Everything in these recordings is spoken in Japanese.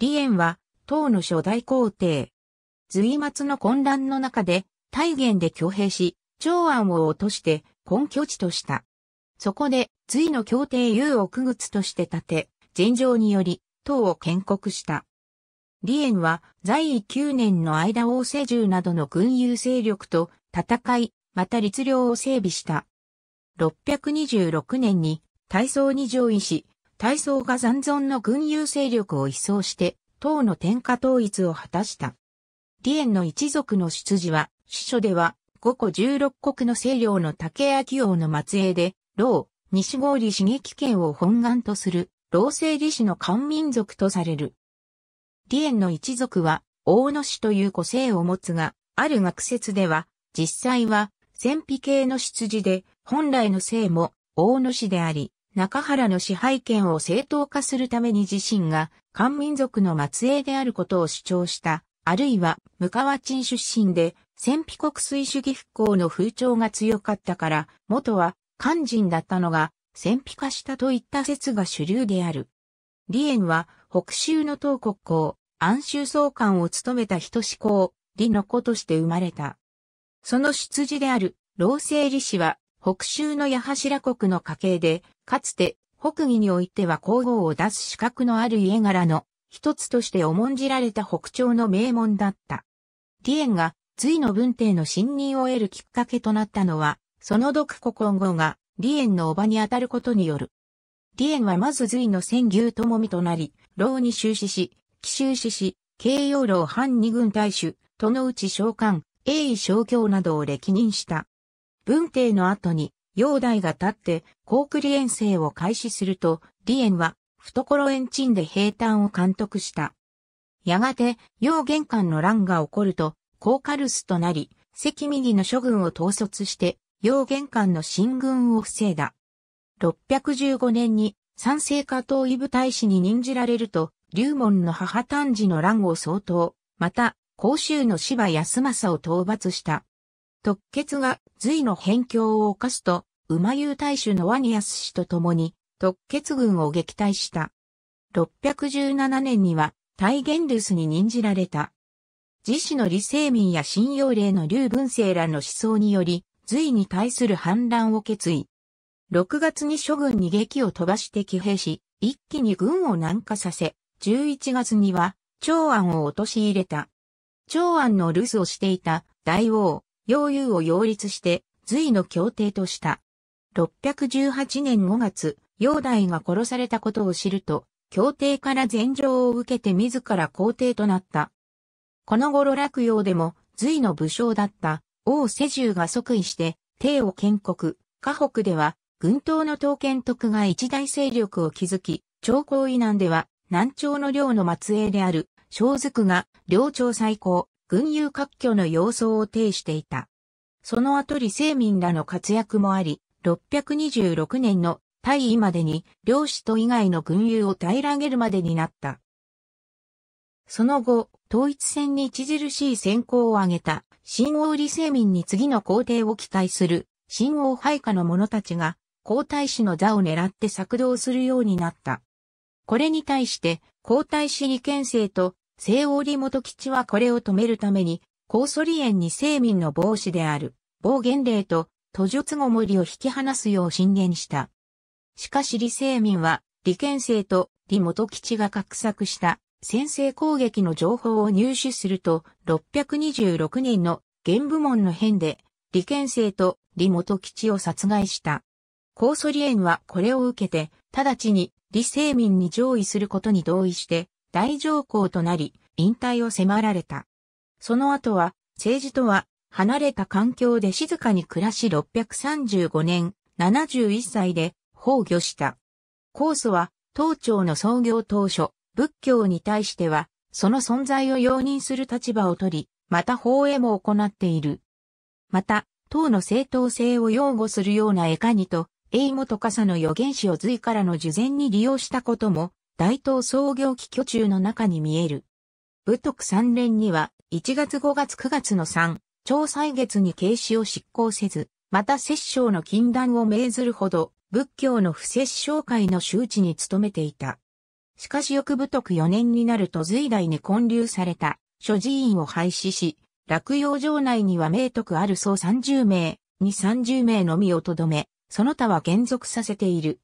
李淵は、唐の初代皇帝。隋末の混乱の中で、大元で挙兵し、長安を落として根拠地とした。そこで、隋の協定優を区仏として建て、禅譲により、唐を建国した。李淵は、在位9年の間王政獣などの軍友勢力と戦い、また律令を整備した。626年に、大宗に上位し、大操が残存の軍友勢力を一掃して、党の天下統一を果たした。李淵の一族の出自は、司書では、五個十六国の勢領の竹明王の末裔で、老、西郷里刺激圏を本願とする、老政利子の漢民族とされる。李淵の一族は、大野氏という個性を持つが、ある学説では、実際は、戦費系の出自で、本来の姓も大野氏であり、中原の支配権を正当化するために自身が漢民族の末裔であることを主張した、あるいは、向川鎮出身で、戦費国粋主義復興の風潮が強かったから、元は漢人だったのが、戦費化したといった説が主流である。李園は、北州の東国公、安州総監を務めた人志公、李の子として生まれた。その出自である、老政李氏は、北州の八柱国の家系で、かつて、北魏においては皇后を出す資格のある家柄の一つとして重んじられた北朝の名門だった。李淵が隋の文帝の信任を得るきっかけとなったのは、その独古今後が李淵の叔母にあたることによる。李淵はまず隋の千牛友美となり、牢に終始し、奇襲死し、慶陽牢藩二軍大衆、都の内召喚、栄意将教などを歴任した。文帝の後に、陽帝が立って、高句遠征を開始すると、李園は、懐延鎮で平坦を監督した。やがて、陽玄関の乱が起こると、高カルスとなり、ミ右の諸軍を統率して、陽玄関の進軍を防いだ。615年に、三世家東伊部大使に任じられると、龍門の母丹治の乱を相当、また、甲州の芝康政を討伐した。特決が隋の辺境を犯すと、馬雄大主のワニアス氏と共に、特決軍を撃退した。617年には、大元ルスに任じられた。自死の李世民や信用令の劉文政らの思想により、隋に対する反乱を決意。6月に諸軍に撃を飛ばして騎兵し、一気に軍を南下させ、11月には、長安を陥れた。長安の留守をしていた大王、楊勇を擁立して、隋の協定とした。618年5月、陽大が殺されたことを知ると、協定から禅譲を受けて自ら皇帝となった。この頃洛陽でも、隋の武将だった王世獣が即位して、帝を建国、河北では、軍党の刀剣徳が一大勢力を築き、長江以南では、南朝の領の末裔である、小図が、領朝最高、軍友割拠の様相を呈していた。その後李世民らの活躍もあり、626年の大位までに、領主と以外の軍友を平らげるまでになった。その後、統一戦に著しい先行を挙げた、新王李世民に次の皇帝を期待する、新王配下の者たちが、皇太子の座を狙って作動するようになった。これに対して、皇太子李憲生と西織元吉はこれを止めるために、高祖利園に聖民の防止である、防元令と、途術ご森を引き離すよう進言した。しかし李聖民は、李県生と李元吉が画策した先制攻撃の情報を入手すると、626年の現部門の変で、李県生と李元吉を殺害した。高祖李園はこれを受けて、直ちに李聖民に上位することに同意して、大上皇となり、引退を迫られた。その後は、政治とは離れた環境で静かに暮らし635年、71歳で崩御した。皇祖は、当朝の創業当初、仏教に対しては、その存在を容認する立場をとり、また法営も行っている。また、党の正当性を擁護するような絵かにと、英元笠の予言師を隋からの受前に利用したことも、大東創業期居中の中に見える。武徳三連には、1月5月9月の3、超歳月に軽視を執行せず、また摂政の禁断を命ずるほど、仏教の不摂政会の周知に努めていた。しかし翌武徳四年になると随代に建立された、諸寺院を廃止し、落葉城内には名徳ある総30名、に30名のみをとどめ、その他は減俗させている。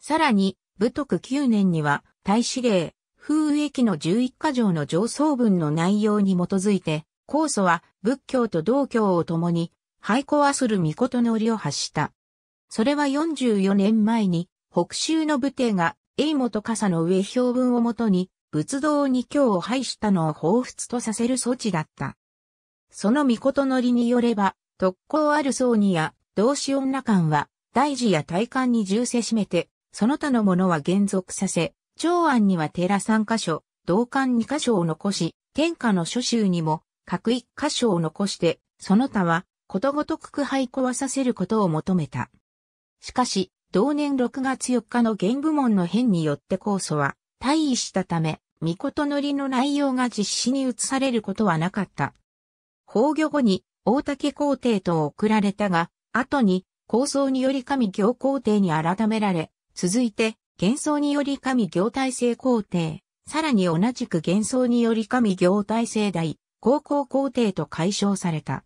さらに、武徳9年には、大司令、風雨駅の11箇条の上層文の内容に基づいて、皇祖は仏教と道教を共に、廃校はする御事のりを発した。それは44年前に、北州の武帝が、英元笠の上表文をもとに、仏道に教を廃したのを彷彿とさせる措置だった。その御事のりによれば、特攻ある僧にや、同志女官は、大事や大官に重せしめて、その他のものは減俗させ、長安には寺三箇所、道館二箇所を残し、天下の諸州にも各一箇所を残して、その他はことごとく苦敗壊させることを求めた。しかし、同年6月4日の玄武門の変によって控訴は退位したため、御事のりの内容が実施に移されることはなかった。崩御後に大竹皇帝と送られたが、後に構想により神行皇帝に改められ、続いて、幻想により神業体制皇帝、さらに同じく幻想により神業体制大、高校皇帝と解消された。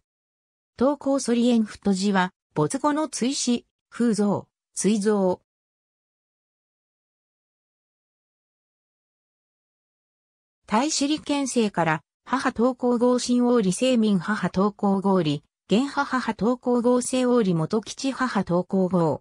東高ソリエンフト字は、没後の追試、風像、追像。大使利権生から、母東高合神王理聖民母東高合理、現母母東高合聖王理元吉母東高合。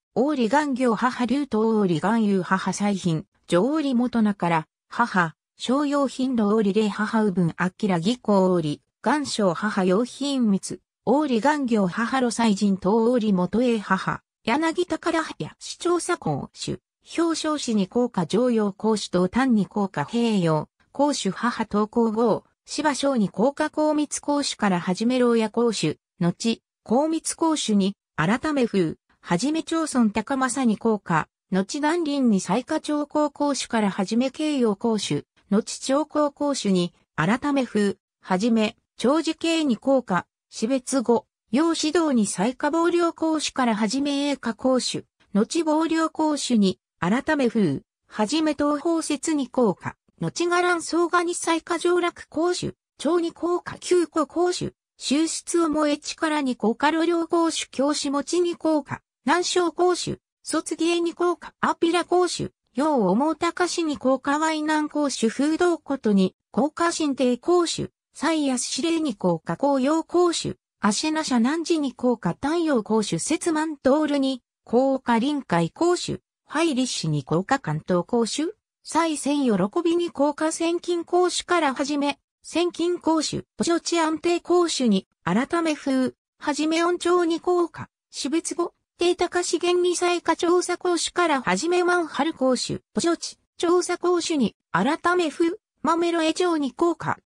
王李元行母竜と王李元友母祭品、女王李元名から、母、商用品の王李礼母うぶん右分明義公王李、元将母用品密、王李元行母路祭人と王李元英母、柳田からや市長左公主、表彰士に効果常用公主と単に効果併用、公主母投稿号、芝章に効果公密公主から始める親公主、後、公密公主に、改め風、はじめ町村高政に降下、後段林に最下町高校主からはじめ慶陽校主、後町高校主に、改め風、はじめ、長寿系に降下、死別後、要指導に最下防領講主からはじめ栄華講主、後防領講主に、改め風、はじめ東方説に効果、後がん総賀に最下上落講主、町に効果旧校講主、修出を燃え力に効果路領講主教師持ちに効果、南昌公主、卒芸に効果、アピラ公主、陽をた高市に公家は南公主風道ことに、効果、神帝公主、最安司令に効果、公陽公主、足な社南寺に効果、太陽公主節満通るに、効果、臨海公主、イッシュに効果、関東公主、再戦喜びに効果、千金公主からはじめ、千金公主、補所地安定公主に、改め風、はじめ音調に効果、私別後、定高資源リサイ化調査講師からはじめマンハル講師、補助地、調査講師に、改めふ、マメロエ町に効果。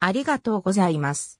ありがとうございます。